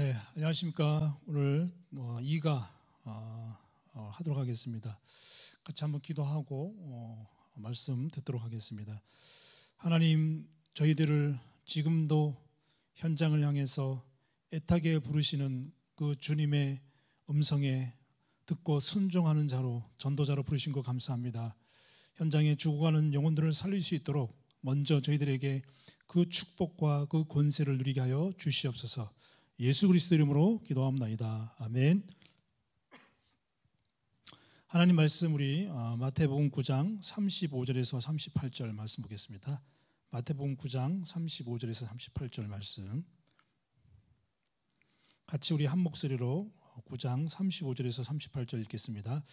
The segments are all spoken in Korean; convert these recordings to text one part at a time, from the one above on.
네, 안녕하십니까. 오늘 어, 이 2가 어, 어, 하도록 하겠습니다. 같이 한번 기도하고 어, 말씀 듣도록 하겠습니다. 하나님, 저희들을 지금도 현장을 향해서 애타게 부르시는 그 주님의 음성에 듣고 순종하는 자로 전도자로 부르신 거 감사합니다. 현장에 죽어가는 영혼들을 살릴 수 있도록 먼저 저희들에게 그 축복과 그 권세를 누리게 하여 주시옵소서. 예수 그리스도 이름으로 기도합니다. 아멘. 하나님 말씀 우리 어, 마태복음 9장 35절에서 38절 말씀 보겠습니다. 마태복음 9장 35절에서 38절 말씀. 같이 우리 한 목소리로 9장 35절에서 38절 읽겠습니다.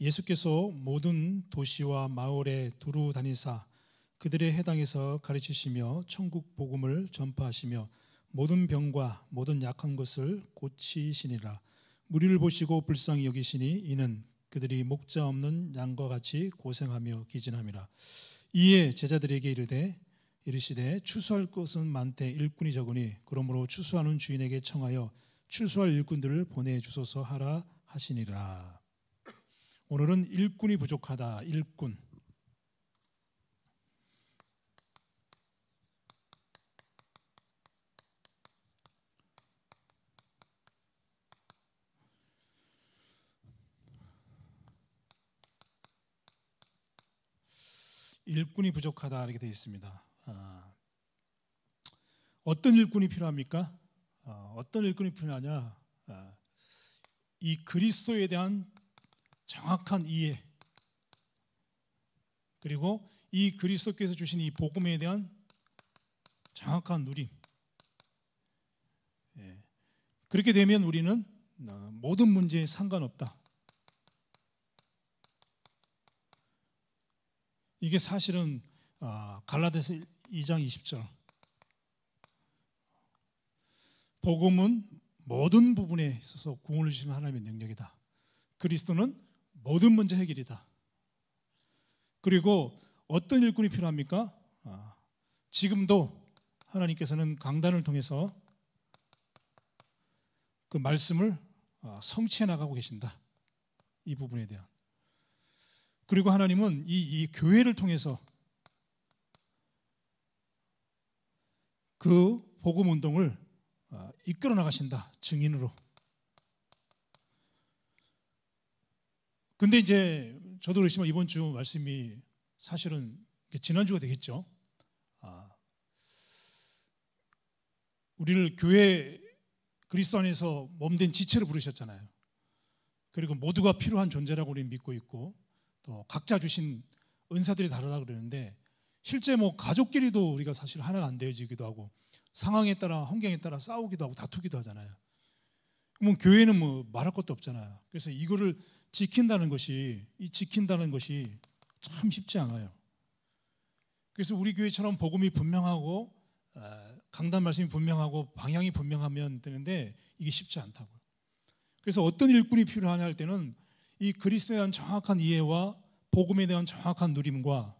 예수께서 모든 도시와 마을에 두루 다니사 그들의 해당에서 가르치시며 천국 복음을 전파하시며 모든 병과 모든 약한 것을 고치시니라 무리를 보시고 불쌍히 여기시니 이는 그들이 목자 없는 양과 같이 고생하며 기진함이라 이에 제자들에게 이르되 이르시되 추수할 것은 많되 일꾼이 적으니 그러므로 추수하는 주인에게 청하여 추수할 일꾼들을 보내 주소서 하라 하시니라 오늘은 일꾼이 부족하다 일꾼 일꾼이 부족하다 이렇게 되어 있습니다. 아, 어떤 일꾼이 필요합니까? 아, 어떤 일꾼이 필요하냐? 아, 이 그리스도에 대한 정확한 이해 그리고 이 그리스도께서 주신 이 복음에 대한 정확한 누림. 예, 그렇게 되면 우리는 어, 모든 문제에 상관없다. 이게 사실은 갈라데스 2장 20절 복음은 모든 부분에 있어서 구원을 주시는 하나님의 능력이다. 그리스도는 모든 문제 해결이다. 그리고 어떤 일꾼이 필요합니까? 아, 지금도 하나님께서는 강단을 통해서 그 말씀을 아, 성취해 나가고 계신다. 이 부분에 대한 그리고 하나님은 이, 이 교회를 통해서 그 복음 운동을 어, 이끌어 나가신다 증인으로. 근데 이제 저도 그렇지만 이번 주 말씀이 사실은 지난 주가 되겠죠. 아, 우리를 교회 그리스도 안에서 몸 된 지체로 부르셨잖아요. 그리고 모두가 필요한 존재라고 우리는 믿고 있고 또 어, 각자 주신 은사들이 다르다 그러는데 실제 뭐 가족끼리도 우리가 사실 하나가 안 되어지기도 하고 상황에 따라 환경에 따라 싸우기도 하고 다투기도 하잖아요. 뭐 교회는 뭐 말할 것도 없잖아요. 그래서 이거를 지킨다는 것이 이 지킨다는 것이 참 쉽지 않아요. 그래서 우리 교회처럼 복음이 분명하고 아, 강단 말씀이 분명하고 방향이 분명하면 되는데 이게 쉽지 않다고요. 그래서 어떤 일꾼이 필요하냐 할 때는 이 그리스도에 대한 정확한 이해와 복음에 대한 정확한 누림과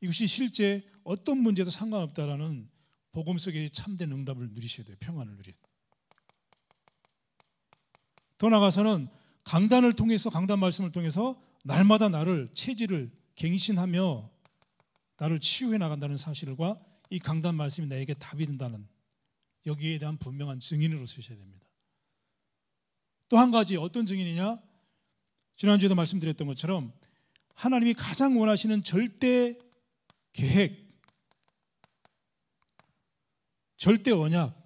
이것이 실제 어떤 문제도 상관없다라는 복음 속에 참된 응답을 누리셔야 돼요. 평안을 누리야 더 나아가서는 강단을 통해서 강단 말씀을 통해서 날마다 나를 체질을 갱신하며 나를 치유해 나간다는 사실과 이 강단 말씀이 나에게 답이 된다는 여기에 대한 분명한 증인으로 쓰셔야 됩니다. 또 한 가지 어떤 증인이냐? 지난주에도 말씀드렸던 것처럼 하나님이 가장 원하시는 절대 계획, 절대 언약,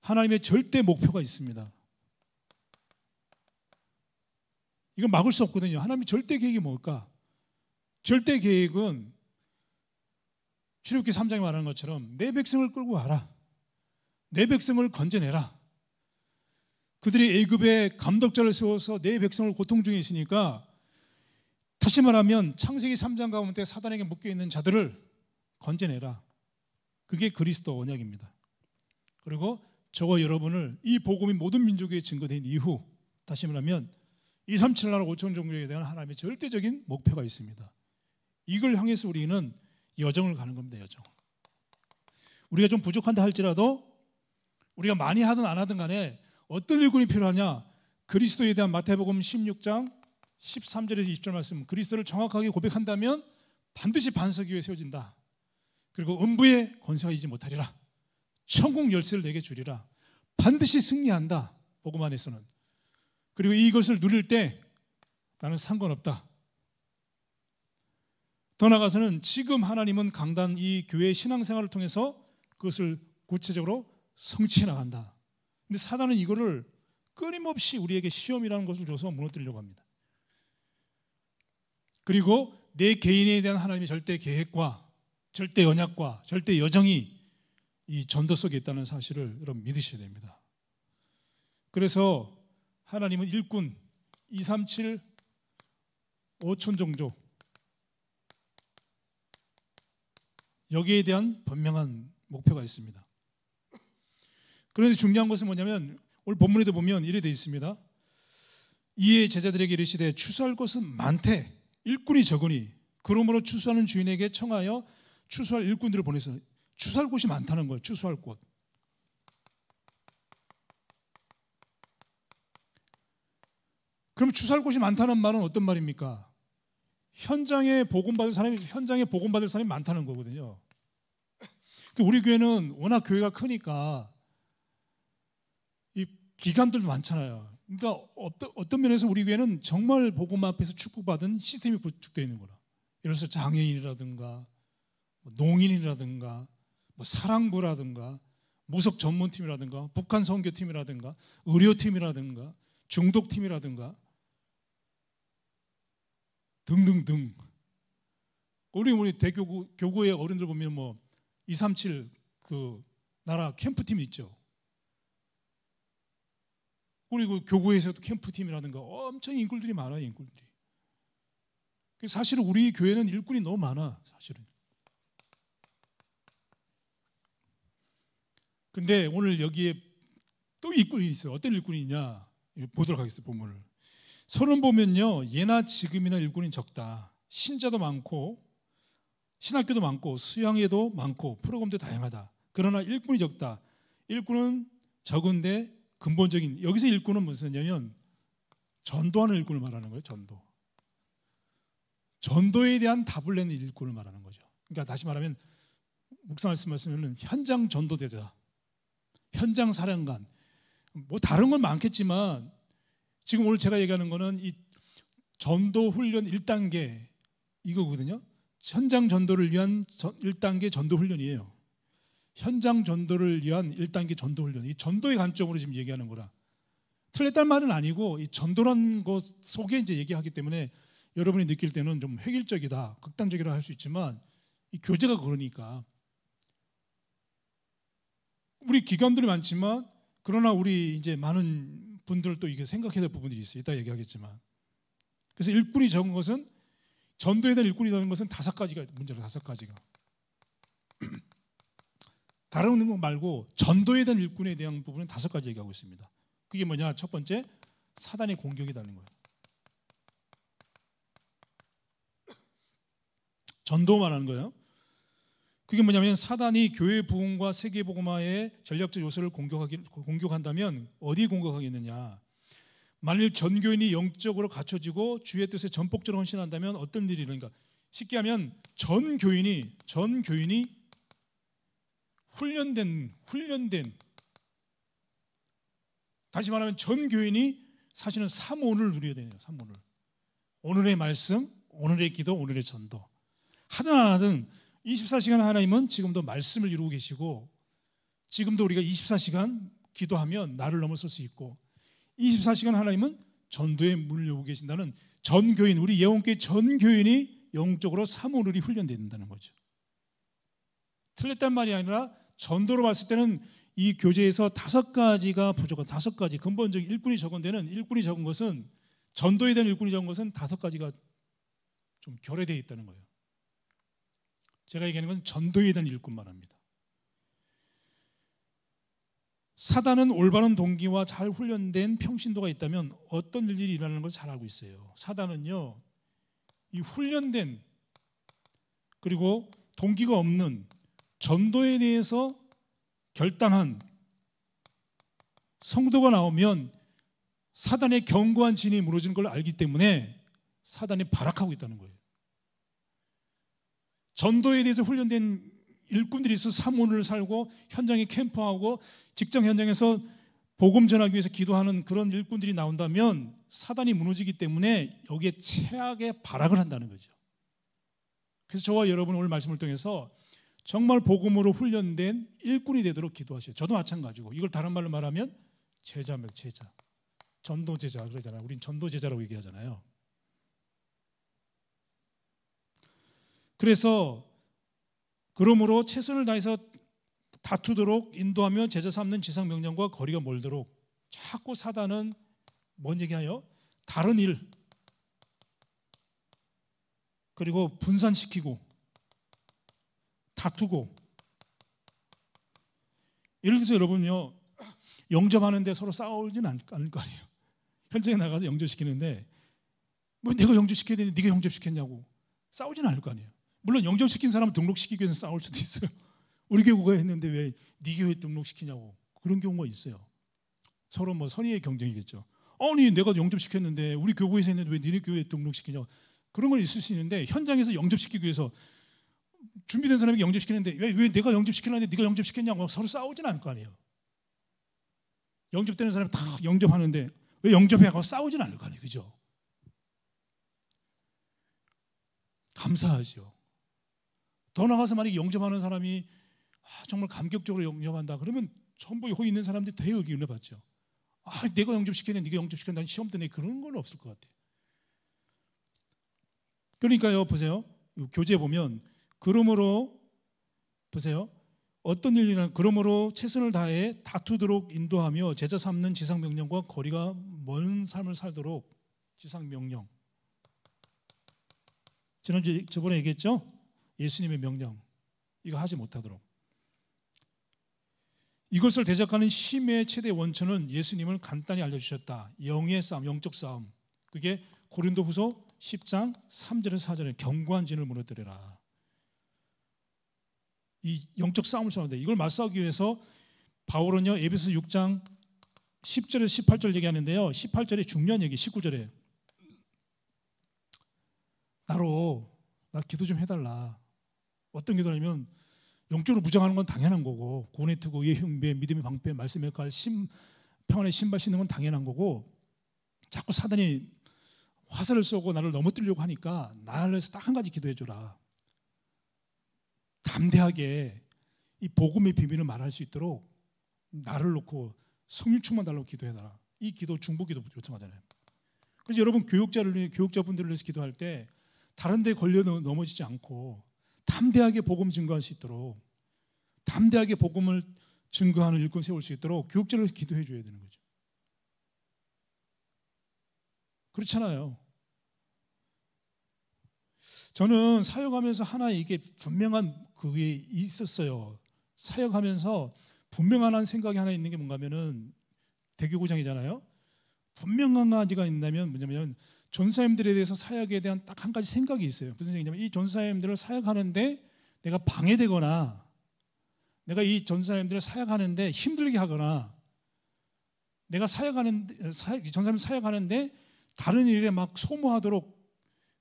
하나님의 절대 목표가 있습니다. 이건 막을 수 없거든요. 하나님의 절대 계획이 뭘까? 절대 계획은 출애굽기 3장에 말하는 것처럼 내 백성을 끌고 와라. 내 백성을 건져내라. 그들이 애굽에 감독자를 세워서 내 백성을 고통 중에 있으니까 다시 말하면 창세기 3장 가운데 사단에게 묶여 있는 자들을 건져내라. 그게 그리스도 언약입니다. 그리고 저와 여러분을 이 복음이 모든 민족에 증거된 이후 다시 말하면 2, 3, 7 나라 5천 종류에 대한 하나님의 절대적인 목표가 있습니다. 이걸 향해서 우리는 여정을 가는 겁니다. 여정. 우리가 좀 부족한다 할지라도 우리가 많이 하든 안 하든 간에 어떤 일꾼이 필요하냐? 그리스도에 대한 마태복음 16장 13절에서 20절 말씀. 그리스도를 정확하게 고백한다면 반드시 반석 위에 세워진다. 그리고 음부의 권세가 이지 못하리라. 천국 열쇠를 내게 주리라. 반드시 승리한다. 복음 안에서는. 그리고 이것을 누릴 때 나는 상관없다. 더 나아가서는 지금 하나님은 강단 이 교회의 신앙생활을 통해서 그것을 구체적으로 성취해 나간다. 근데 사단은 이거를 끊임없이 우리에게 시험이라는 것을 줘서 무너뜨리려고 합니다. 그리고 내 개인에 대한 하나님의 절대 계획과 절대 언약과 절대 여정이 이 전도 속에 있다는 사실을 여러분 믿으셔야 됩니다. 그래서 하나님은 일꾼 237 5천 종족 여기에 대한 분명한 목표가 있습니다. 그런데 중요한 것은 뭐냐면 오늘 본문에도 보면 이래 돼 있습니다. 이에 제자들에게 이르시되 추수할 것은 많되 일꾼이 적으니 그러므로 추수하는 주인에게 청하여 추수할 일꾼들을 보내서 추수할 곳이 많다는 거예요. 추수할 곳. 그럼 추수할 곳이 많다는 말은 어떤 말입니까? 현장에 복음 받을 사람이 현장에 복음 받을 사람이 많다는 거거든요. 그러니까 우리 교회는 워낙 교회가 크니까 기관들도 많잖아요. 그러니까 어떤, 어떤 면에서 우리 교회는 정말 복음 앞에서 축복받은 시스템이 구축되어 있는 거라. 예를 들어서 장애인이라든가 뭐 농인이라든가 뭐 사랑부라든가 무속 전문팀이라든가 북한 선교팀이라든가 의료팀이라든가 중독팀이라든가 등등등 우리 우리 대교구 교구의 어른들 보면 뭐237 그 나라 캠프팀 있죠. 그리고 교구에서도 캠프팀이라든가 엄청 인물들이 많아요, 인물들이. 그 사실 우리 교회는 일꾼이 너무 많아, 사실은. 근데 오늘 여기에 또 일꾼이 있어요. 어떤 일꾼이냐? 보도록 하겠습니다, 본문을. 서론 보면요, 예나 지금이나 일꾼이 적다. 신자도 많고, 신학교도 많고, 수양회도 많고, 프로그램도 다양하다. 그러나 일꾼이 적다. 일꾼은 적은데 근본적인 여기서 일꾼은 무슨 냐면 전도하는 일꾼을 말하는 거예요. 전도. 전도에 대한 답을 내는 일꾼을 말하는 거죠. 그러니까 다시 말하면 묵상할 수 말씀은 현장 전도대자, 현장 사령관. 뭐 다른 건 많겠지만 지금 오늘 제가 얘기하는 거는 이 전도 훈련 1단계 이거거든요. 현장 전도를 위한 1단계 전도 훈련이에요. 현장 전도를 위한 1단계 전도 훈련. 이 전도의 관점으로 지금 얘기하는 거라. 틀렸단 말은 아니고 이 전도란 것 속에 이제 얘기하기 때문에 여러분이 느낄 때는 좀 획일적이다, 극단적이라 할수 있지만 이 교재가 그러니까 우리 기관들이 많지만 그러나 우리 이제 많은 분들도 이게 생각해야 될 부분들이 있어요. 이따 얘기하겠지만 그래서 일꾼이 적은 것은 전도에 대한 일꾼이 적은 것은 다섯 가지가 문제로 다섯 가지가 다른 내목 말고 전도에 대한 일꾼에 대한 부분은 다섯 가지 얘기하고 있습니다. 그게 뭐냐? 첫 번째 사단의 공격이라는 거예요. 전도 말하는 거예요. 그게 뭐냐면 사단이 교회 부흥과 세계 복음화의 전략적 요소를 공격하기, 공격한다면 어디 공격하겠느냐? 만일 전교인이 영적으로 갖춰지고 주의 뜻에 전폭적으로 헌신한다면 어떤 일이 일어니 쉽게 하면 전 교인이 전 교인이 훈련된 훈련된 다시 말하면 전 교인이 사실은 삼온을 누려야 되네요. 삼온을 오늘의 말씀, 오늘의 기도, 오늘의 전도 하든 안 하든 24시간 하나님은 지금도 말씀을 이루고 계시고 지금도 우리가 24시간 기도하면 나를 넘어설 수 있고 24시간 하나님은 전도에 문을 열고 계신다는 전 교인 우리 예원계 전 교인이 영적으로 삼오늘이 훈련된다는 거죠. 틀렸단 말이 아니라 전도로 봤을 때는 이 교재에서 다섯 가지가 부족한 다섯 가지 근본적 일꾼이 적은 데는 일꾼이 적은 것은 전도에 대한 일꾼이 적은 것은 다섯 가지가 좀 결여되어 있다는 거예요. 제가 얘기하는 건 전도에 대한 일꾼 말합니다. 사단은 올바른 동기와 잘 훈련된 평신도가 있다면 어떤 일이 일어나는 걸 잘 알고 있어요. 사단은요, 이 훈련된 그리고 동기가 없는 전도에 대해서 결단한 성도가 나오면 사단의 견고한 진이 무너지는 걸 알기 때문에 사단이 발악하고 있다는 거예요. 전도에 대해서 훈련된 일꾼들이 있어 사문을 살고 현장에 캠프하고 직장 현장에서 복음 전하기 위해서 기도하는 그런 일꾼들이 나온다면 사단이 무너지기 때문에 여기에 최악의 발악을 한다는 거죠. 그래서 저와 여러분 오늘 말씀을 통해서 정말 복음으로 훈련된 일꾼이 되도록 기도하셔요. 저도 마찬가지고 이걸 다른 말로 말하면 제자입 제자. 전도 제자 그러잖아요. 우린 전도 제자라고 얘기하잖아요. 그래서 그러므로 최선을 다해서 다투도록 인도하며 제자 삼는 지상 명령과 거리가 멀도록 자꾸 사단은 뭔 얘기하여 다른 일 그리고 분산시키고 다투고 예를 들어서 여러분요 영접하는데 서로 싸우진 않을 거 아니에요. 현장에 나가서 영접시키는데 뭐 내가 영접시켜야 되는데 네가 영접시켰냐고 싸우진 않을 거 아니에요. 물론 영접시킨 사람 등록시키기 위해서 싸울 수도 있어요. 우리 교구가 했는데 왜 네 교회 등록시키냐고 그런 경우가 있어요. 서로 뭐 선의의 경쟁이겠죠. 아니 내가 영접시켰는데 우리 교구에서 했는데 왜 니네 교회 등록시키냐고 그런 걸 있을 수 있는데 현장에서 영접시키기 위해서 준비된 사람이 영접시키는데 왜, 왜 내가 영접시키는데 네가 영접시켰냐고 서로 싸우진 않을 거 아니에요. 영접되는 사람이 다 영접하는데 왜 영접해하고 싸우진 않을 거 아니에요. 그죠? 감사하죠. 더 나가서 만약에 영접하는 사람이 아, 정말 감격적으로 영접한다. 그러면 전부 여기 있는 사람들이 대역기 은혜 받죠. 아, 내가 영접시켰데 네가 영접시켰는데 시험 때내 그런 건 없을 것 같아요. 그러니까요, 보세요. 교재 보면 그러므로 보세요. 어떤 일이나 그러므로 최선을 다해 다투도록 인도하며 제자 삼는 지상 명령과 거리가 먼 삶을 살도록 지상 명령. 지난주 저번에 얘기했죠? 예수님의 명령. 이거 하지 못하도록. 이것을 대적하는 힘의 최대 원천은 예수님을 간단히 알려주셨다. 영의 싸움, 영적 싸움. 그게 고린도 후서 10장 3절에서 4절에 경고한 진을 무너뜨려라. 이 영적 싸움을 싸우는데 이걸 맞서기 위해서 바울은요 에베소 6장 10절에서 18절 얘기하는데요. 18절에 중요한 얘기, 19절에 나로 나 기도 좀 해달라. 어떤 기도냐면 영적으로 무장하는 건 당연한 거고 고뇌 투고 의 흉배 믿음의 방패 말씀의 칼 심, 평안의 신발 신는 건 당연한 거고 자꾸 사단이 화살을 쏘고 나를 넘어뜨리려고 하니까 나를 위해서 딱한 가지 기도해 줘라. 담대하게 이 복음의 비밀을 말할 수 있도록 나를 놓고 성령 충만 달라고 기도해달라. 이 기도 중보 기도 요청하잖아요. 그래서 여러분 교육자를 위해 교육자분들을 위해서 기도할 때 다른 데 걸려 넘어지지 않고 담대하게 복음 증거할 수 있도록 담대하게 복음을 증거하는 일꾼 세울 수 있도록 교육자를 기도해 줘야 되는 거죠. 그렇잖아요. 저는 사역하면서 하나 이게 분명한 그게 있었어요. 사역하면서 분명한 한 생각이 하나 있는 게 뭔가면은 대교구장이잖아요. 분명한 가지가 있다면 뭐냐면 전사님들에 대해서 사역에 대한 딱 한 가지 생각이 있어요. 무슨 생각이냐면 이 전사님들을 사역하는데 내가 방해되거나 내가 이 전사님들을 사역하는데 힘들게 하거나 내가 사역하는 전사님 사역하는데 다른 일에 막 소모하도록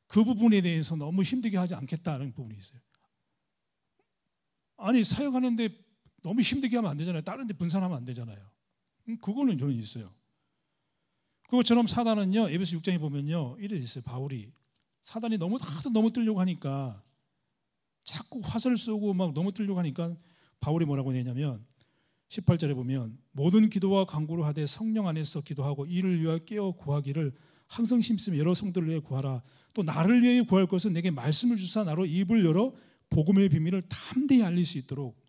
그 부분에 대해서 너무 힘들게 하지 않겠다는 부분이 있어요. 아니 사역하는데 너무 힘들게 하면 안 되잖아요. 다른 데 분산하면 안 되잖아요. 음, 그거는 저는 있어요. 그것처럼 사단은요. 에베소 6장에 보면요. 이래 있어요. 바울이 사단이 너무 하도 넘어뜨려고 하니까 자꾸 화살 쏘고 막 넘어뜨려고 하니까 바울이 뭐라고 했냐면 18절에 보면 모든 기도와 간구를 하되 성령 안에서 기도하고 이를 위하여 깨어 구하기를 항상 심쓰며 여러 성도를 위해 구하라 또 나를 위해 구할 것은 내게 말씀을 주사 나로 입을 열어 복음의 비밀을 담대히 알릴 수 있도록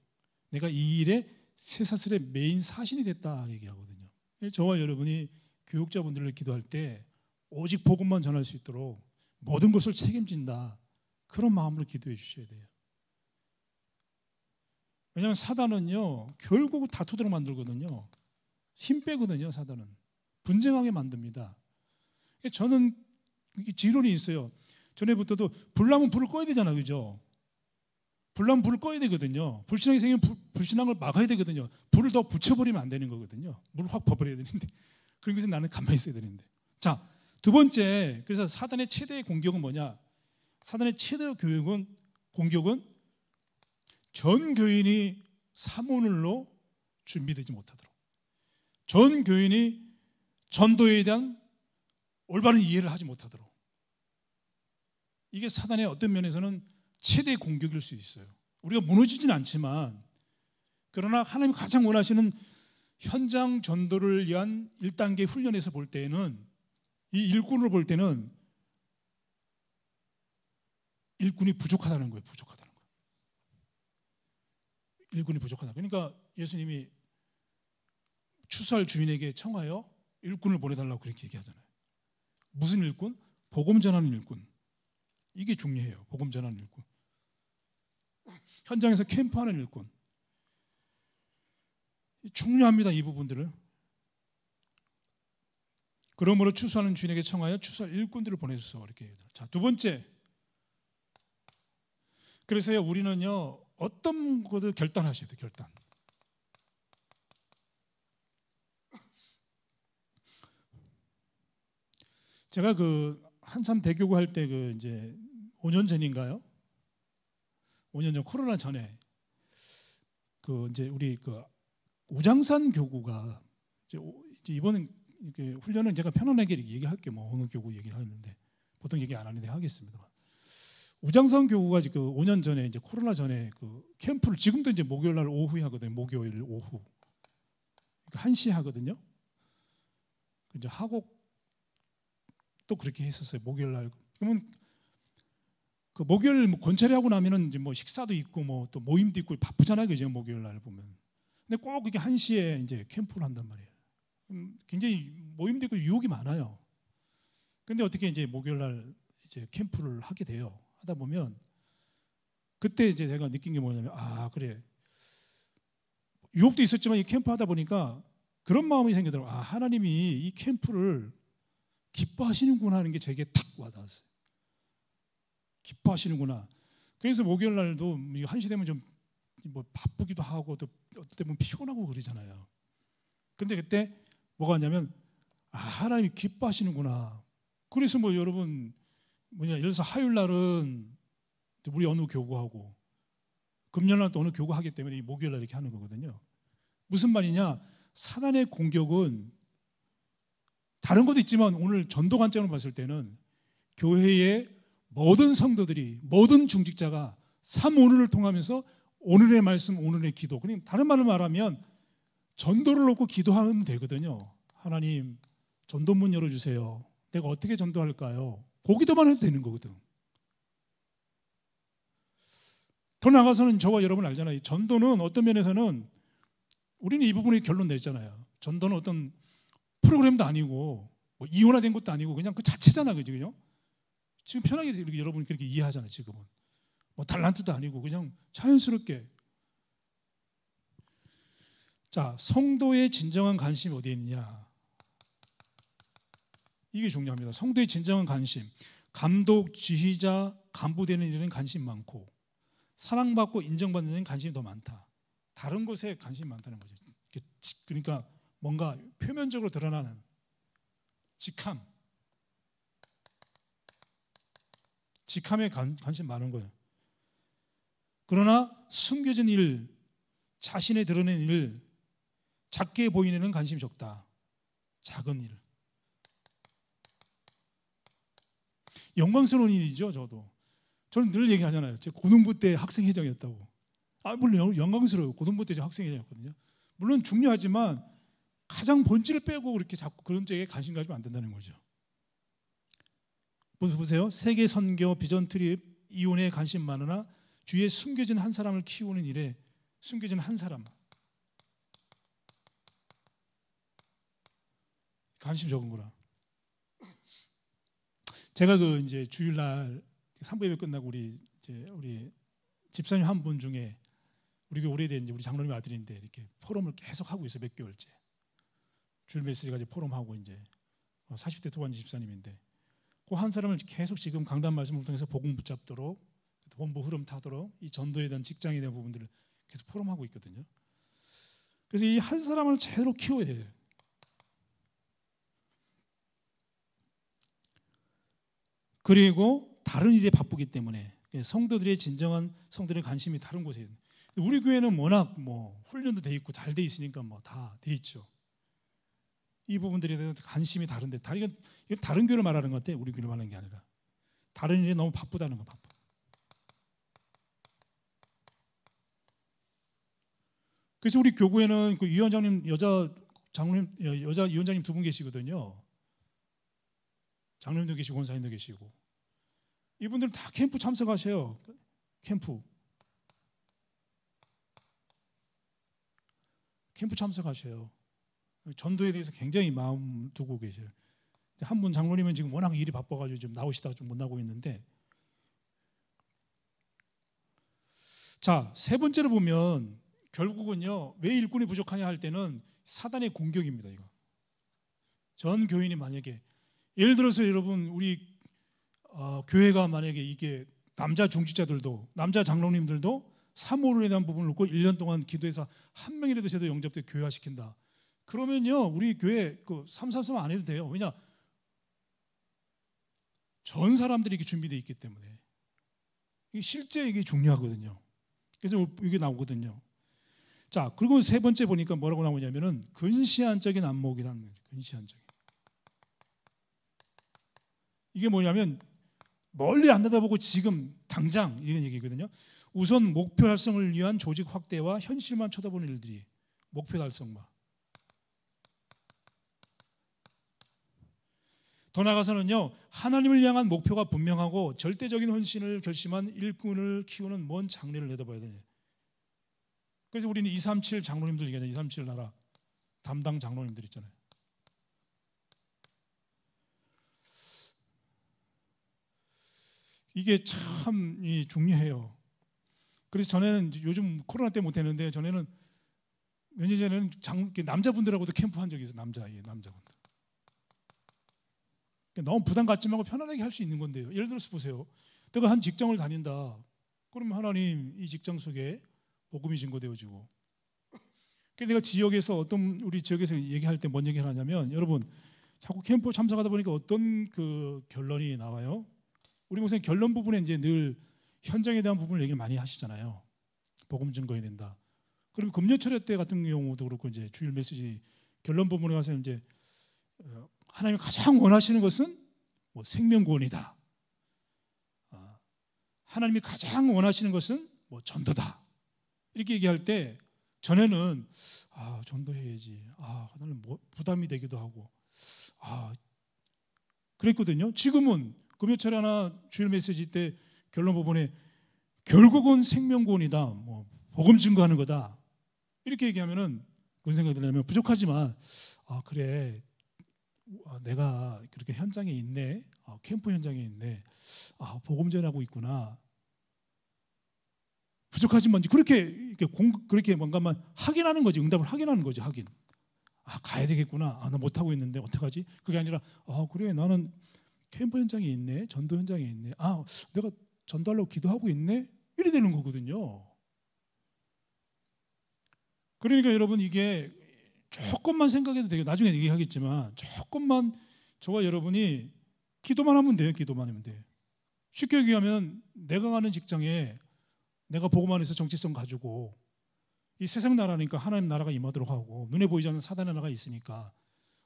내가 이 일에 새사슬의 메인 사신이 됐다 얘기하거든요. 예, 저와 여러분이 교육자분들을 기도할 때 오직 복음만 전할 수 있도록 모든 것을 책임진다 그런 마음으로 기도해 주셔야 돼요. 왜냐하면 사단은요 결국 다투도록 만들거든요. 힘 빼거든요 사단은 분쟁하게 만듭니다. 저는 이게 지론이 있어요. 전에부터도 불나면 불을 꺼야 되잖아, 요 그죠? 불난 불을 꺼야 되거든요. 불신앙이 생기면 불, 불신앙을 막아야 되거든요. 불을 더 붙여버리면 안 되는 거거든요. 물을 확 버버려야 되는데 그런 것은 나는 가만히 있어야 되는데. 자, 두 번째 그래서 사단의 최대의 공격은 뭐냐? 사단의 최대 교육은 공격은 전 교인이 사모늘로 준비되지 못하도록 전 교인이 전도에 대한 올바른 이해를 하지 못하도록 이게 사단의 어떤 면에서는 최대 공격일 수 있어요. 우리가 무너지진 않지만 그러나 하나님이 가장 원하시는 현장 전도를 위한 1단계 훈련에서 볼 때에는 이 일꾼으로 볼 때는 일꾼이 부족하다는 거예요. 부족하다는 거예요. 일꾼이 부족하다. 그러니까 예수님이 추수할 주인에게 청하여 일꾼을 보내달라고 그렇게 얘기하잖아요. 무슨 일꾼? 복음 전하는 일꾼. 이게 중요해요. 복음 전하는 일꾼. 현장에서 캠프하는 일꾼. 중요합니다. 이부분들을 그러므로 추수하는 주인에게 청하여 추수할 일꾼들을 보내주소 이렇게 자, 두 번째. 그래서요, 우리는요, 어떤 것을 결단하셔야 돼요, 결단. 제가 그 한참 대교구 할때 그 이제 5년 전인가요? 5년 전 코로나 전에 그 이제 우리 그 우장산 교구가 이제 이번 이렇게 훈련은 제가 편안하게 얘기할게뭐 어느 교구 얘기를 하는데 보통 얘기 안 하는데 하겠습니다 우장산 교구가 지금 5년 그 전에 이제 코로나 전에 그 캠프를 지금도 이제 목요일 날 오후에 하거든요. 목요일 오후 그러니까 1시 하거든요. 이제 하곡 또 그렇게 했었어요. 목요일 날. 그러면 그 목요일 뭐 권찰이 하고 나면은 이제 뭐 식사도 있고 뭐 또 모임도 있고 바쁘잖아요. 그죠? 목요일 날 보면. 근데 꼭 이게 한 시에 이제 캠프를 한단 말이에요. 음, 굉장히 모임도 있고 유혹이 많아요. 근데 어떻게 이제 목요일 날 이제 캠프를 하게 돼요. 하다 보면 그때 이제 제가 느낀 게 뭐냐면 아 그래 유혹도 있었지만 이 캠프 하다 보니까 그런 마음이 생기더라아 하나님이 이 캠프를 기뻐하시는구나 하는 게 제게 탁 와닿았어요. 기뻐하시는구나. 그래서 목요일 날도 한시 되면 좀뭐 바쁘기도 하고 또 어때 보면 피곤하고 그러잖아요. 근데 그때 뭐가 왔냐면 아, 하나님이 기뻐하시는구나. 그래서 뭐 여러분 뭐냐 예를 들어서 화요일 날은 우리 어느 교구하고 금요일 날 또 어느 교구하기 때문에 목요일 날 이렇게 하는 거거든요. 무슨 말이냐? 사단의 공격은 다른 것도 있지만 오늘 전도 관점으로 봤을 때는 교회의 모든 성도들이 모든 중직자가 삼 오늘을 통하면서 오늘의 말씀 오늘의 기도 그냥 다른 말로 말하면 전도를 놓고 기도하면 되거든요. 하나님 전도문 열어주세요. 내가 어떻게 전도할까요? 고기도만 해도 되는 거거든. 더 나가서는 저와 여러분 알잖아요. 전도는 어떤 면에서는 우리는 이 부분에 결론 냈잖아요. 전도는 어떤 프로그램도 아니고 뭐 이혼화된 것도 아니고 그냥 그 자체잖아 그지 그죠? 지금 편하게 여러분이 그렇게 이해하잖아요 지금은 뭐 달란트도 아니고 그냥 자연스럽게 자 성도의 진정한 관심이 어디에 있느냐 이게 중요합니다 성도의 진정한 관심 감독 지휘자 간부되는 일에 관심 많고 사랑받고 인정받는 일에 관심이 더 많다 다른 것에 관심이 많다는 거죠 그러니까 뭔가 표면적으로 드러나는 직함. 직함에 관, 관심 많은 거예요. 그러나 숨겨진 일, 자신의 드러낸 일, 작게 보이는 관심이 적다. 작은 일. 영광스러운 일이죠, 저도. 저는 늘 얘기하잖아요. 제 고등부 때 학생회장이었다고. 아, 물론 영광스러워요. 고등부 때 학생회장이었거든요. 물론 중요하지만 가장 본질을 빼고 그렇게 자꾸 그런 쪽에 관심 가지면 안 된다는 거죠. 보세요. 세계 선교, 비전 트립, 이혼에 관심 많으나 주위에 숨겨진 한 사람을 키우는 일에 숨겨진 한 사람 관심 적은 거라. 제가 그 이제 주일날 삼부 예배 끝나고 우리 이제 우리 집사님 한 분 중에 우리 오래된 이제 우리 장로님 아들인데 이렇게 포럼을 계속 하고 있어 몇 개월째. 줄 메시지가 이제 포럼하고 이제 40대 어, 초반 집사님인데 그 한 사람을 계속 지금 강단 말씀을 통해서 복음 붙잡도록 본부 흐름 타도록 이 전도에 대한 직장에 대한 부분들을 계속 포럼하고 있거든요. 그래서 이 한 사람을 제대로 키워야 돼요. 그리고 다른 일에 바쁘기 때문에 성도들의 진정한 성들의 관심이 다른 곳에 있는. 우리 교회는 워낙 뭐 훈련도 돼 있고 잘 돼 있으니까 뭐 다 돼 있죠. 이 부분들에 대해서 관심이 다른데 다른 다른 교를 말하는 것 같아 우리 교를 말하는 게 아니라 다른 일이 너무 바쁘다는 거 바빠. 그래서 우리 교구에는 그 위원장님 여자 장로님 여자 위원장님 두 분 계시거든요. 장로님도 계시고 권사님도 계시고 이분들은 다 캠프 참석하세요. 캠프 캠프 참석하세요. 전도에 대해서 굉장히 마음 두고 계셔요. 한 분 장로님은 지금 워낙 일이 바빠가지고 지금 나오시다가 좀 못나고 있는데 자, 세 번째로 보면 결국은요. 왜 일꾼이 부족하냐 할 때는 사단의 공격입니다, 이거. 전 교인이 만약에 예를 들어서 여러분 우리 어, 교회가 만약에 이게 남자 중직자들도 남자 장로님들도 사모론에 대한 부분을 놓고 1년 동안 기도해서 한 명이라도 제대로 영접돼 교회화시킨다. 그러면요, 우리 교회 그333 안 해도 돼요. 왜냐? 전 사람들이 이렇게 준비되 있기 때문에. 이게 실제 이게 중요하거든요. 그래서 이게 나오거든요. 자, 그리고 세 번째 보니까 뭐라고 나오냐면은 근시안적인 안목이라는 거죠. 근시안적인. 이게 뭐냐면 멀리 안 내다보고 지금 당장 이런 얘기거든요. 우선 목표 달성을 위한 조직 확대와 현실만 쳐다보는 일들이 목표 달성만. 더 나아가서는요 하나님을 향한 목표가 분명하고 절대적인 헌신을 결심한 일꾼을 키우는 먼 장래를 내다봐야 되냐 그래서 우리는 237 장로님들 얘기하잖아요 237 나라 담당 장로님들 있잖아요 이게 참 중요해요 그래서 전에는 요즘 코로나 때 못했는데 전에는 몇 년 전에는 남자분들하고도 캠프 한 적이 있어요 남자 예, 남자분들 너무 부담 갖지 말고 편안하게 할 수 있는 건데요. 예를 들어서 보세요. 내가 한 직장을 다닌다. 그러면 하나님 이 직장 속에 복음이 증거되어지고. 그러니까 내가 지역에서 어떤 우리 지역에서 얘기할 때 뭔 얘기를 하냐면 여러분 자꾸 캠프 참석하다 보니까 어떤 그 결론이 나와요. 우리 목사님 결론 부분에 이제 늘 현장에 대한 부분을 얘기를 많이 하시잖아요. 복음 증거해야 된다. 그럼 금요철회 때 같은 경우도 그렇고 이제 주일 메시지 결론 부분에 가서 이제 어, 하나님 가장 원하시는 것은 뭐 생명 구원이다. 어, 하나님이 가장 원하시는 것은 뭐 전도다. 이렇게 얘기할 때 전에는 아 전도해야지. 아 나는 뭐 부담이 되기도 하고 아 그랬거든요. 지금은 금요철 하나 주일 메시지 때 결론 부분에 결국은 생명 구원이다. 뭐 복음 증거하는 거다. 이렇게 얘기하면은 무슨 생각이 드냐면 부족하지만 아 그래 아, 내가 그렇게 현장에 있네, 아, 캠프 현장에 있네, 아, 복음 전하고 있구나. 부족하지만 그렇게 공, 그렇게 뭔가만 확인하는 거지, 응답을 확인하는 거지, 확인. 아 가야 되겠구나. 아, 나못 하고 있는데 어떡하지? 그게 아니라 아 그래 나는 캠프 현장에 있네, 전도 현장에 있네. 아 내가 전달로 기도하고 있네. 이래 되는 거거든요. 그러니까 여러분 이게 조금만 생각해도 되고 나중에 얘기하겠지만 조금만 저와 여러분이 기도만 하면 돼요. 기도만 하면 돼요. 쉽게 얘기하면 내가 가는 직장에 내가 보고만 해서 정체성 가지고 이 세상 나라니까 하나님 나라가 임하도록 하고 눈에 보이지 않는 사단의 나라가 있으니까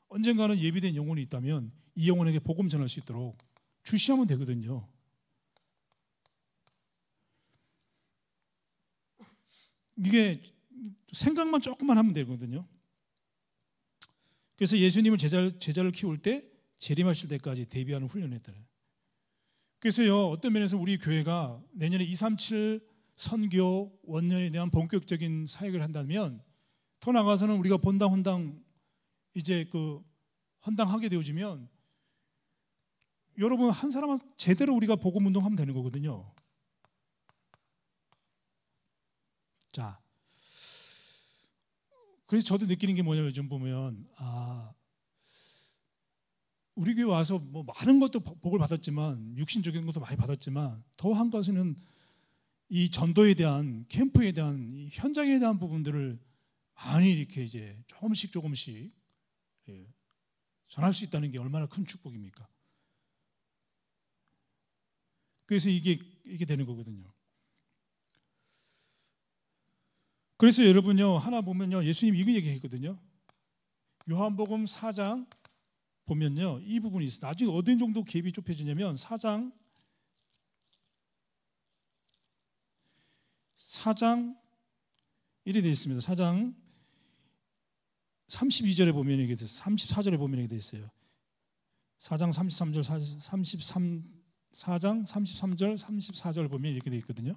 언젠가는 예비된 영혼이 있다면 이 영혼에게 복음 전할 수 있도록 주시하면 되거든요. 이게 생각만 조금만 하면 되거든요. 그래서 예수님을 제자를, 제자를 키울 때 재림하실 때까지 대비하는 훈련을 했더래 그래서요 어떤 면에서 우리 교회가 내년에 237 선교 원년에 대한 본격적인 사역을 한다면 더 나가서는 우리가 본당 혼당 이제 그 헌당하게 되어지면 여러분 한 사람은 제대로 우리가 복음 운동하면 되는 거거든요. 자, 그래서 저도 느끼는 게 뭐냐면 요즘 보면 아 우리 교회 와서 뭐 많은 것도 복을 받았지만 육신적인 것도 많이 받았지만 더 한 가지는 이 전도에 대한 캠프에 대한 현장에 대한 부분들을 많이 이렇게 이제 조금씩 조금씩 예, 전할 수 있다는 게 얼마나 큰 축복입니까? 그래서 이게 이게 되는 거거든요. 그래서 여러분요 하나 보면요 예수님 이거 얘기했거든요. 요한복음 4장 보면요 이 부분이 있어. 나중에 어느 정도 갭이 좁혀지냐면 4장 4장 1이 되어 있습니다. 4장 32절에 보면 이게 됐 34절에 보면 이게 되 있어요. 4장 33절 33 4장 33절 34절 보면 이렇게 되 있거든요.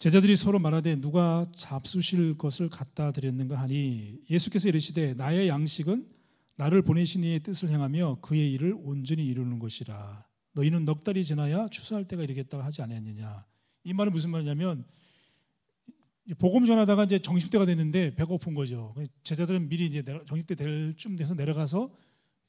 제자들이 서로 말하되 누가 잡수실 것을 갖다 드렸는가 하니 예수께서 이르시되 나의 양식은 나를 보내신 이의 뜻을 행하며 그의 일을 온전히 이루는 것이라 너희는 넉 달이 지나야 추수할 때가 이르겠다고 하지 않았느냐 이 말은 무슨 말이냐면 복음 전하다가 이제 정식때가 됐는데 배고픈 거죠 그 제자들은 미리 이제 정식때 될쯤 돼서 내려가서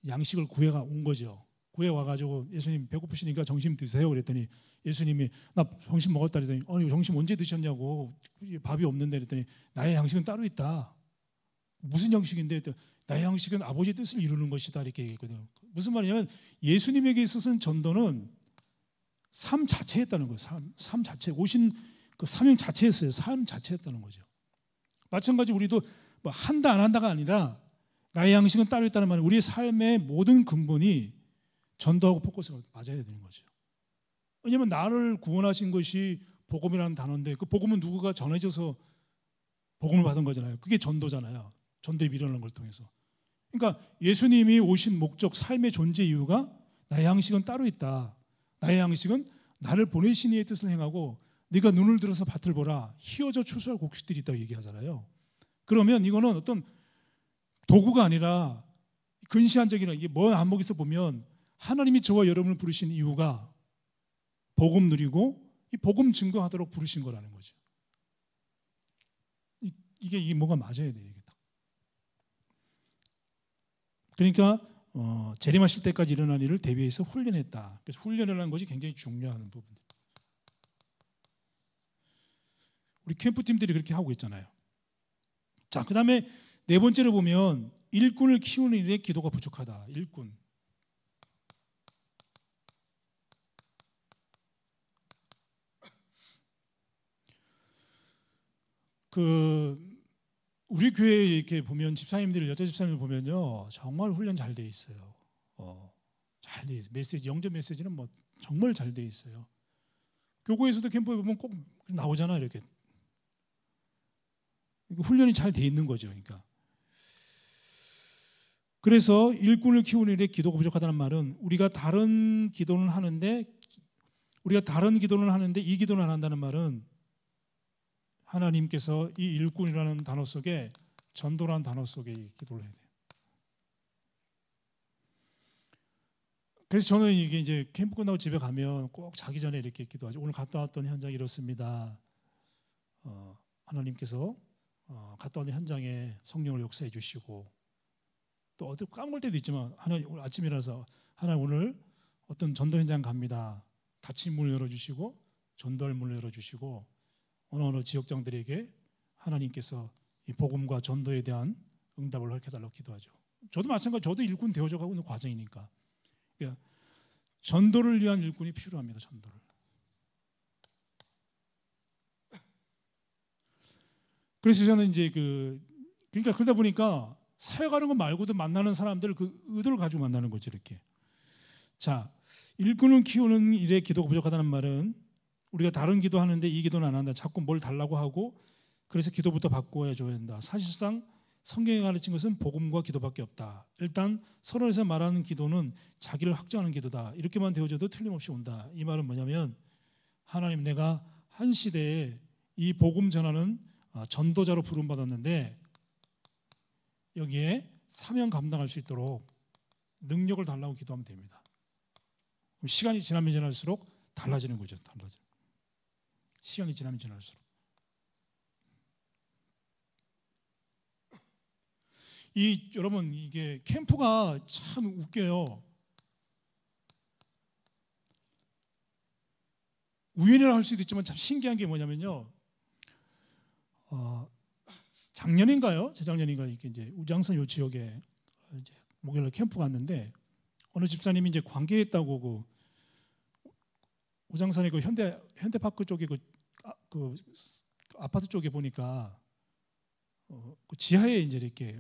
양식을 구해가 온 거죠 구해 와가지고 예수님 배고프시니까 정심 드세요 그랬더니 예수님이 나 정심 먹었다 그랬더니 아니 정심 언제 드셨냐고 밥이 없는데 그랬더니 나의 양식은 따로 있다 무슨 양식인데 그랬더니 나의 양식은 아버지 뜻을 이루는 것이다 이렇게 얘기했거든요 무슨 말이냐면 예수님에게 있어서는 전도는 삶 자체였다는 거예요 삶, 삶 자체 오신 그 사명 자체였어요 삶 자체였다는 거죠 마찬가지 우리도 뭐 한다 안 한다가 아니라 나의 양식은 따로 있다는 말은 우리의 삶의 모든 근본이 전도하고 포커스가 맞아야 되는 거죠. 왜냐하면 나를 구원하신 것이 복음이라는 단어인데 그 복음은 누구가 전해져서 복음을 받은 거잖아요. 그게 전도잖아요. 전도의 미련한 걸 통해서. 그러니까 예수님이 오신 목적, 삶의 존재 이유가 나의 양식은 따로 있다. 나의 양식은 나를 보내신 이의 뜻을 행하고 네가 눈을 들어서 밭을 보라. 희어져 추수할 곡식들이 있다고 얘기하잖아요. 그러면 이거는 어떤 도구가 아니라 근시안적이나 이게 먼 안목에서 보면 하나님이 저와 여러분을 부르신 이유가 복음 누리고 이 복음 증거하도록 부르신 거라는 거죠. 이게 이게 뭐가 맞아야 돼 이게 그러니까 어, 재림하실 때까지 일어난 일을 대비해서 훈련했다. 그래서 훈련이라는 것이 굉장히 중요한 부분입니다. 우리 캠프 팀들이 그렇게 하고 있잖아요. 자, 그다음에 네 번째로 보면 일꾼을 키우는 일에 기도가 부족하다. 일꾼. 그 우리 교회 이렇게 보면 집사님들 여자 집사님들 보면요 정말 훈련 잘 돼 있어요. 어, 잘돼 있어요. 메시지 영접 메시지는 뭐 정말 잘 돼 있어요. 교구에서도 캠프에 보면 꼭 나오잖아 이렇게 훈련이 잘 돼 있는 거죠. 그러니까 그래서 일꾼을 키우는 일에 기도가 부족하다는 말은 우리가 다른 기도는 하는데 우리가 다른 기도는 하는데 이 기도는 안 한다는 말은 하나님께서 이 일꾼이라는 단어 속에 전도란 단어 속에 기도를 해야 돼요. 그래서 저는 이게 이제 캠프 끝나고 집에 가면 꼭 자기 전에 이렇게 기도하죠. 오늘 갔다 왔던 현장이 렇습니다 어, 하나님께서 어, 갔다 왔 현장에 성령을 역사해 주시고 또 어디 까먹을 때도 있지만 하나님 오늘 아침에 일서 하나님 오늘 어떤 전도 현장 갑니다. 닫힌 문을 열어주시고 전도할 문을 열어주시고 어느 어느 지역장들에게 하나님께서 이 복음과 전도에 대한 응답을 허락해 달라고 기도하죠. 저도 마찬가지 저도 일꾼 되어져 가고 있는 과정이니까. 그러니까 전도를 위한 일꾼이 필요합니다. 전도를. 그래서 저는 이제 그 그러니까 그러다 보니까 사역하는 것 말고도 만나는 사람들 그 의도를 가지고 만나는 거죠 이렇게. 자 일꾼을 키우는 일에 기도가 부족하다는 말은 우리가 다른 기도하는데 이 기도는 안 한다. 자꾸 뭘 달라고 하고 그래서 기도부터 바꿔야 줘야 된다. 사실상 성경에 가르친 것은 복음과 기도밖에 없다. 일단 서론에서 말하는 기도는 자기를 확정하는 기도다. 이렇게만 되어져도 틀림없이 온다. 이 말은 뭐냐면 하나님 내가 한 시대에 이 복음 전하는 아, 전도자로 부름 받았는데 여기에 사명 감당할 수 있도록 능력을 달라고 기도하면 됩니다. 그럼 시간이 지나면 지날수록 달라지는 거죠. 달라지. 시간이 지나면 지날수록 이 여러분 이게 캠프가 참 웃겨요. 우연이라 할 수도 있지만 참 신기한 게 뭐냐면요. 어, 작년인가요? 재작년인가 이게 이제 우장산 요 지역에 이제 목요일 날 캠프 갔는데 어느 집사님이 이제 관계했다고 오장산에그 현대 현대파크 쪽에 그, 아, 그 아파트 쪽에 보니까 어, 그 지하에 이제 이렇게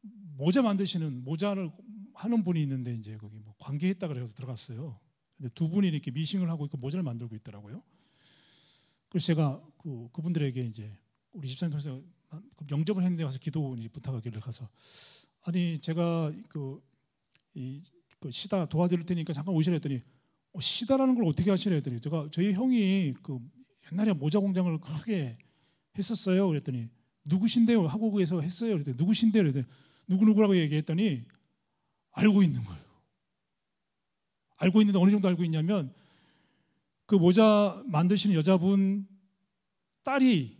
모자 만드시는 모자를 하는 분이 있는데 이제 거기 뭐 관계했다 그래서 들어갔어요. 근데 두 분이 이렇게 미싱을 하고 있고 모자를 만들고 있더라고요. 그래서 제가 그 그분들에게 이제 우리 집사님 께서 그 영접을 했는데 가서 기도 부탁하기를 가서 아니 제가 그, 이, 그 시다 도와드릴 테니까 잠깐 오시라 했더니 어, 시다라는 걸 어떻게 하시냐 했더니 제가 저희 형이 그 옛날에 모자 공장을 크게 했었어요. 그랬더니 누구신데요? 하고 그 해서 했어요. 그랬더니 누구신데요? 그랬더니 누구누구라고 얘기했더니 알고 있는 거예요. 알고 있는데 어느 정도 알고 있냐면 그 모자 만드시는 여자분 딸이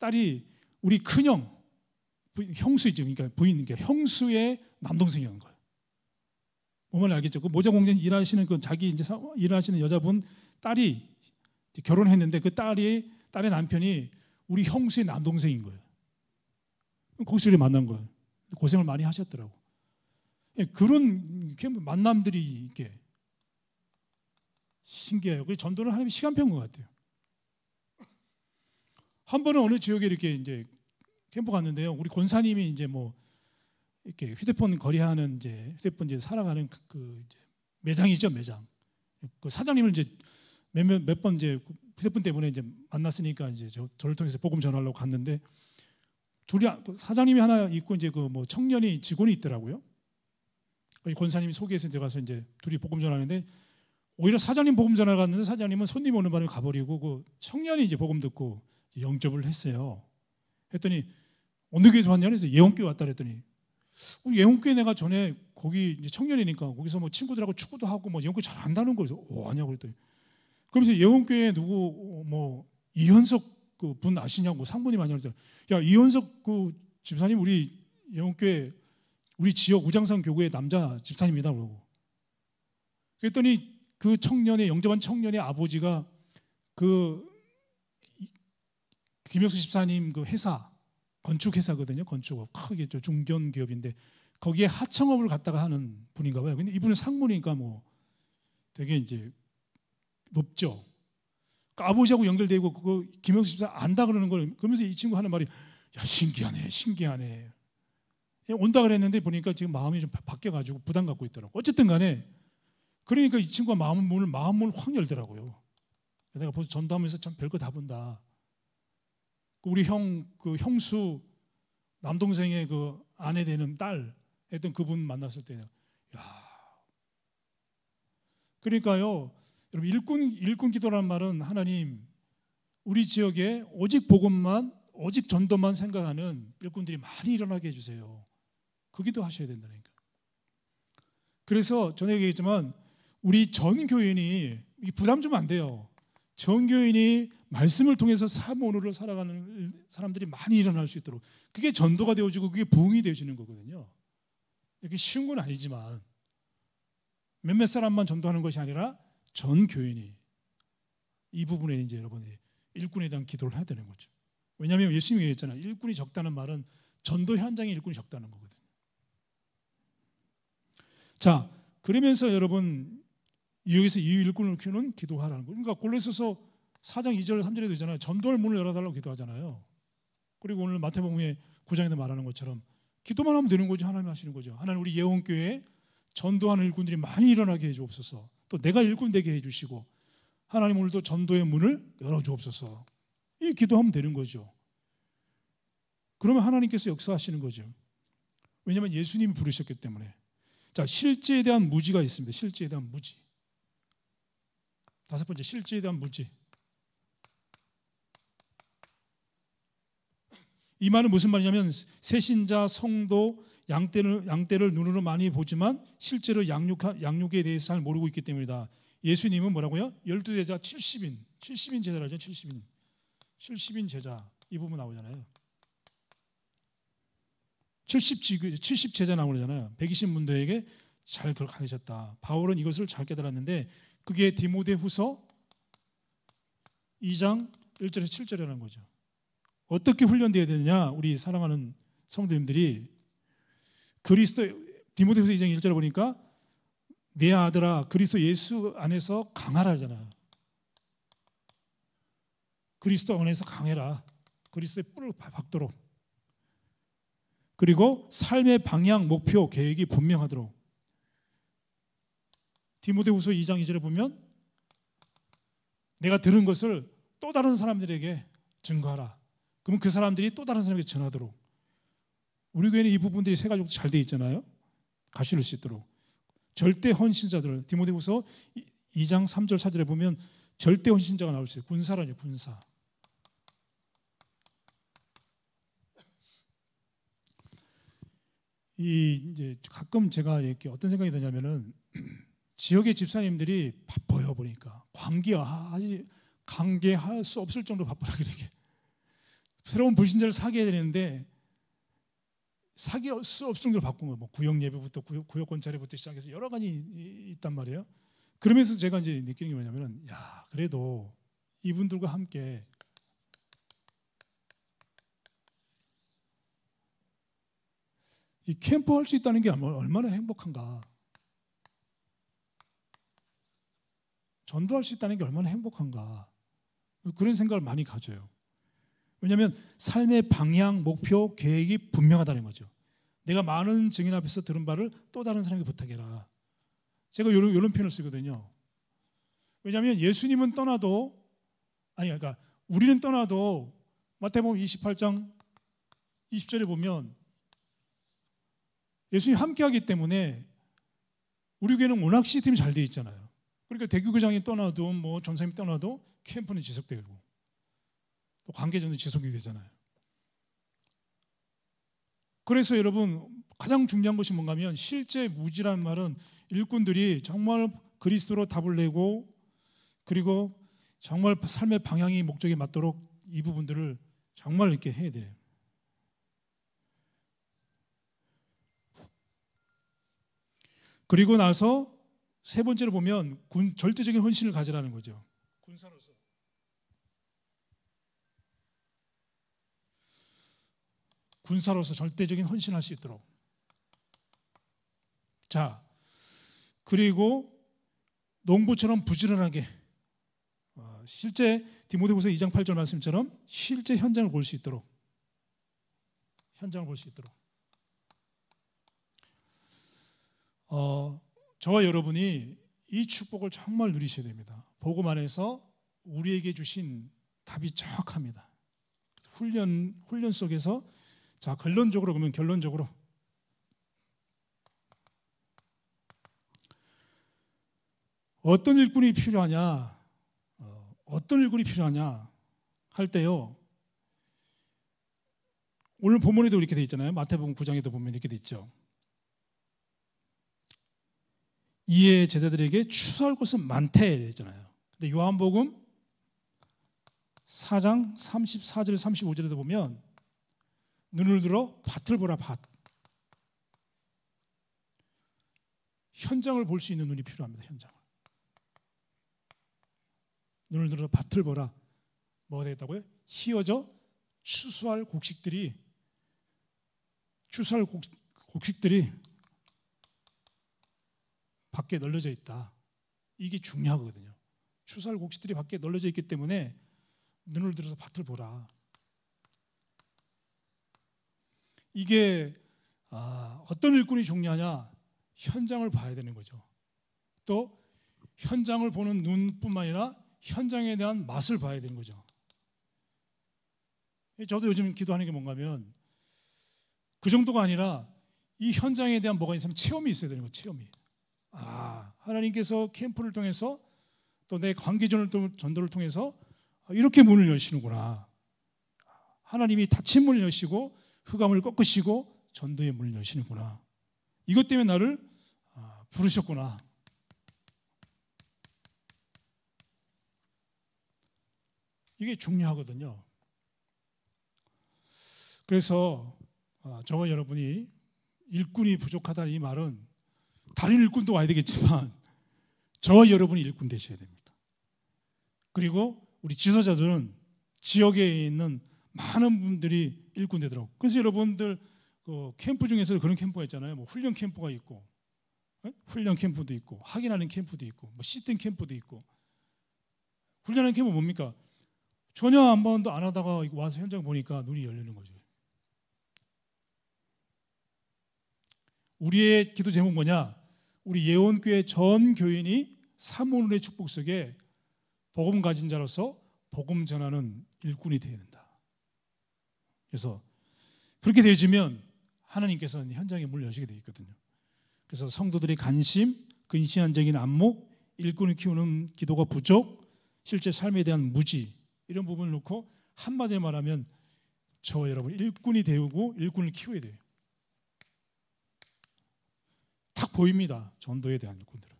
딸이 우리 큰형 형수이죠. 그러니까 부인 그러니까 형수의 남동생이었는 거예요. 보면 알겠죠. 그 모자 공장 일하시는 그 자기 이제 일하시는 여자분 딸이 결혼했는데 그 딸이 딸의 남편이 우리 형수의 남동생인 거예요. 거기서 만난 거예요. 고생을 많이 하셨더라고. 예, 그런 만남들이 이렇게 신기해요. 그 전도는 하나님 시간표인 것 같아요. 한 번은 어느 지역에 이렇게 이제 캠프 갔는데요. 우리 권사님이 이제 뭐 이렇게 휴대폰 거래하는 이제 휴대폰 이제 살아가는 그그 그 이제 매장이죠 매장. 그 사장님을 이제 몇몇 몇 번 이제 휴대폰 때문에 이제 만났으니까 이제 저, 저를 통해서 복음 전하려고 갔는데 둘이 아, 그 사장님이 하나 있고 이제 그 뭐 청년이 직원이 있더라고요. 권사님이 소개해서 이제 가서 이제 둘이 복음 전하는데 오히려 사장님 복음 전하러 갔는데 사장님은 손님 오는 바람에 가버리고 그 청년이 이제 복음 듣고 영접을 했어요. 했더니 어느 교회에서 왔냐 그서 예원교회 왔다 그랬더니 어, 예홍교회 내가 전에 거기 이제 청년이니까 거기서 뭐 친구들하고 축구도 하고 뭐 예홍교회 잘한다는 거예요. 어, 아냐고 그랬더니 그러면서 예홍교회 누구 어, 뭐 이현석 그분 아시냐고 뭐 상분이 많이 하더라고요. 야 이현석 그 집사님 우리 예홍교회 우리 지역 우장산 교구의 남자 집사님이다 그러고 그랬더니 그 청년의 영접한 청년의 아버지가 그 김혁수 집사님 그 회사 건축 회사거든요. 건축업 크게 중견 기업인데 거기에 하청업을 갖다가 하는 분인가 봐요. 근데 이분은 상무니까 뭐 되게 이제 높죠. 아버지하고 연결되고 그거 김영수 집사 안다 그러는 걸 그러면서 이 친구 하는 말이 야 신기하네 신기하네 예, 온다 그랬는데 보니까 지금 마음이 좀 바뀌어가지고 부담 갖고 있더라고. 어쨌든 간에 그러니까 이 친구가 마음 문을 마음 문을 확 열더라고요. 내가 벌써 전담해서 참 별 거 다 본다. 우리 형 그 형수 남동생의 그 아내 되는 딸 했던 그분 만났을 때야. 그러니까요. 여러분 일꾼 일꾼 기도란 말은 하나님 우리 지역에 오직 복음만 오직 전도만 생각하는 일꾼들이 많이 일어나게 해 주세요. 그 기도 하셔야 된다니까. 그래서 전에 얘기했지만 우리 전 교인이 부담 좀안 돼요. 전 교인이 말씀을 통해서 삶 오늘을 살아가는 사람들이 많이 일어날 수 있도록 그게 전도가 되어지고 그게 부흥이 되어지는 거거든요. 이게 쉬운 건 아니지만 몇몇 사람만 전도하는 것이 아니라 전 교인이 이 부분에 이제 여러분이 일꾼에 대한 기도를 해야 되는 거죠. 왜냐하면 예수님이 얘기했잖아. 일꾼이 적다는 말은 전도 현장에 일꾼이 적다는 거거든요. 자, 그러면서 여러분 여기서 이 일꾼을 키우는 기도하라는 거. 그러니까 골로새서 4장 2절 3절에도 있잖아요. 전도할 문을 열어달라고 기도하잖아요. 그리고 오늘 마태복음의 9장에도 말하는 것처럼 기도만 하면 되는 거죠. 하나님 하시는 거죠. 하나님 우리 예원교회에 전도하는 일꾼들이 많이 일어나게 해주옵소서. 또 내가 일꾼 되게 해주시고 하나님 오늘도 전도의 문을 열어주옵소서. 이 기도하면 되는 거죠. 그러면 하나님께서 역사하시는 거죠. 왜냐하면 예수님이 부르셨기 때문에. 자 실제에 대한 무지가 있습니다. 실제에 대한 무지. 다섯 번째 실제에 대한 무지. 이 말은 무슨 말이냐면 세신자 성도 양떼를 양떼를 눈으로 많이 보지만 실제로 양육 양육에 대해서 잘 모르고 있기 때문이다. 예수님은 뭐라고요? 열두 제자 70인 70인 제자라죠. 70인 70인 제자 이 부분 나오잖아요. 70 제자 나오잖아요. 120 문도에게 잘 그걸 가르쳤다. 바울은 이것을 잘 깨달았는데 그게 디모데후서 2장 1절에서 7절이라는 거죠. 어떻게 훈련되어야 되느냐? 우리 사랑하는 성도님들이 그리스도 디모데후서 2장 1절에 보니까 내 아들아 그리스도 예수 안에서 강하라잖아. 그리스도 안에서 강해라. 그리스도의 뿔을 박도록. 그리고 삶의 방향, 목표, 계획이 분명하도록. 디모데후서 2장 2절에 보면 내가 들은 것을 또 다른 사람들에게 증거하라. 그럼 그 사람들이 또 다른 사람에게 전하도록 우리 교회는 이 부분들이 세 가지로 잘돼 있잖아요. 가르칠 수 있도록 절대 헌신자들 디모데후서 2장 3절 4절에 보면 절대 헌신자가 나올 수 있어요. 군사라뇨 군사. 이 이제 가끔 제가 이렇게 어떤 생각이 드냐면은 지역의 집사님들이 바빠요 보니까 관계하 관계할 수 없을 정도로 바쁘다 그러게 새로운 불신자를 사귀어야 되는데 사기 수 없을 정도로 바꾼 거예요. 뭐 구역 예배부터 구역, 구역 권찰에부터 시작해서 여러 가지 있단 말이에요. 그러면서 제가 이제 느끼는 게 뭐냐면은 야 그래도 이분들과 함께 이 캠프 할수 있다는 게 얼마나 행복한가. 전도할 수 있다는 게 얼마나 행복한가. 그런 생각을 많이 가져요. 왜냐하면 삶의 방향, 목표, 계획이 분명하다는 거죠. 내가 많은 증인 앞에서 들은 바를 또 다른 사람에게 부탁해라. 제가 이런, 이런 표현을 쓰거든요. 왜냐하면 예수님은 떠나도 아니 그러니까 우리는 떠나도 마태복음 28장 20절에 보면 예수님 함께하기 때문에 우리 교회는 워낙 시스템이 잘 돼 있잖아요. 그러니까 대교교장이 떠나도 뭐 전사님이 떠나도 캠프는 지속되고 또 관계전이 지속이 되잖아요. 그래서 여러분 가장 중요한 것이 뭔가면 실제 무지라는 말은 일꾼들이 정말 그리스도로 답을 내고 그리고 정말 삶의 방향이 목적에 맞도록 이 부분들을 정말 이렇게 해야 돼요. 그리고 나서 세 번째로 보면 군 절대적인 헌신을 가지라는 거죠. 군사로서. 군사로서 절대적인 헌신할 수 있도록. 자, 그리고 농부처럼 부지런하게 어, 실제 디모데후서 2장 8절 말씀처럼 실제 현장을 볼 수 있도록 현장을 볼 수 있도록 어, 저와 여러분이 이 축복을 정말 누리셔야 됩니다. 복음 안에서 우리에게 주신 답이 정확합니다. 훈련 훈련 속에서 자, 결론적으로 그러면 결론적으로 어떤 일꾼이 필요하냐? 어, 어떤 일꾼이 필요하냐 할 때요. 오늘 본문에도 이렇게 돼 있잖아요. 마태복음 9장에도 보면 이렇게 돼 있죠. 이에 제자들에게 추수할 곳은 많대 되잖아요. 근데 요한복음 4장 34절 35절에도 보면 눈을 들어 밭을 보라 밭. 현장을 볼 수 있는 눈이 필요합니다. 현장을. 눈을 들어 밭을 보라. 뭐가 되겠다고요? 희어져 추수할 곡식들이 추수할 곡, 곡식들이 밖에 널려져 있다. 이게 중요하거든요. 추수할 곡식들이 밖에 널려져 있기 때문에 눈을 들어서 밭을 보라. 이게 아, 어떤 일꾼이 중요하냐? 현장을 봐야 되는 거죠. 또 현장을 보는 눈뿐만 아니라 현장에 대한 맛을 봐야 되는 거죠. 예, 저도 요즘 기도하는 게 뭔가 면그 정도가 아니라 이 현장에 대한 뭐가 있으면 체험이 있어야 되는 거 체험이. 아, 하나님께서 캠프를 통해서 또 내 관계전을 전도를 통해서 이렇게 문을 여시는구나. 하나님이 닫힌 문을 여시고 흑암을 꺾으시고 전도의 문을 여시는구나. 이것 때문에 나를 아, 부르셨구나. 이게 중요하거든요. 그래서 아, 저와 여러분이 일꾼이 부족하다는 이 말은 다른 일꾼도 와야 되겠지만 저와 여러분이 일꾼 되셔야 됩니다. 그리고 우리 지도자들은 지역에 있는 많은 분들이 일꾼되더라고. 그래서 여러분들 그 캠프 중에서 그런 캠프가 있잖아요. 뭐 훈련 캠프가 있고, 네? 훈련 캠프도 있고, 확인하는 캠프도 있고, 뭐 시스템 캠프도 있고. 훈련하는 캠프 뭡니까? 전혀 한 번도 안 하다가 와서 현장 보니까 눈이 열리는 거죠. 우리의 기도 제목 뭐냐? 우리 예원교회 전 교인이 삼원의 축복 속에 복음 가진 자로서 복음 전하는 일꾼이 되는 그래서 그렇게 되어지면 하나님께서는 현장에 물을 여시게 되어 있거든요. 그래서 성도들의 관심, 근시안적인 안목, 일꾼을 키우는 기도가 부족, 실제 삶에 대한 무지 이런 부분을 놓고 한마디로 말하면 저와 여러분 일꾼이 되고 일꾼을 키워야 돼요. 딱 보입니다. 전도에 대한 일꾼들은.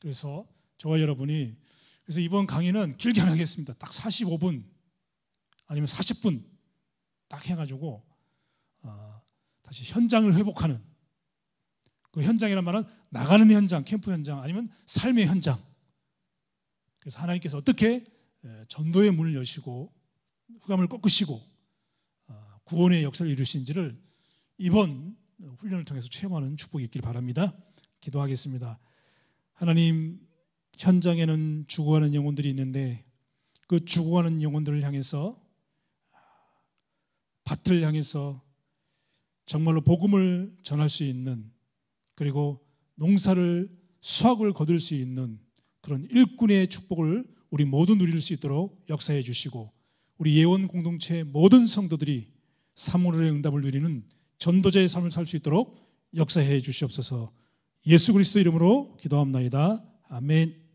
그래서 저와 여러분이 그래서 이번 강의는 길게 하겠습니다. 딱 45분 아니면 40분 딱 해가지고 어, 다시 현장을 회복하는 그 현장이란 말은 나가는 현장, 캠프 현장 아니면 삶의 현장. 그래서 하나님께서 어떻게 전도의 문을 여시고 흑암을 꺾으시고 어, 구원의 역사를 이루신지를 이번 훈련을 통해서 체험하는 축복이 있길 바랍니다. 기도하겠습니다. 하나님 현장에는 죽어가는 영혼들이 있는데 그 죽어가는 영혼들을 향해서 밭을 향해서 정말로 복음을 전할 수 있는 그리고 농사를 수확을 거둘 수 있는 그런 일꾼의 축복을 우리 모두 누릴 수 있도록 역사해 주시고 우리 예원 공동체의 모든 성도들이 사물의 응답을 누리는 전도자의 삶을 살 수 있도록 역사해 주시옵소서. 예수 그리스도 이름으로 기도합니다 아멘.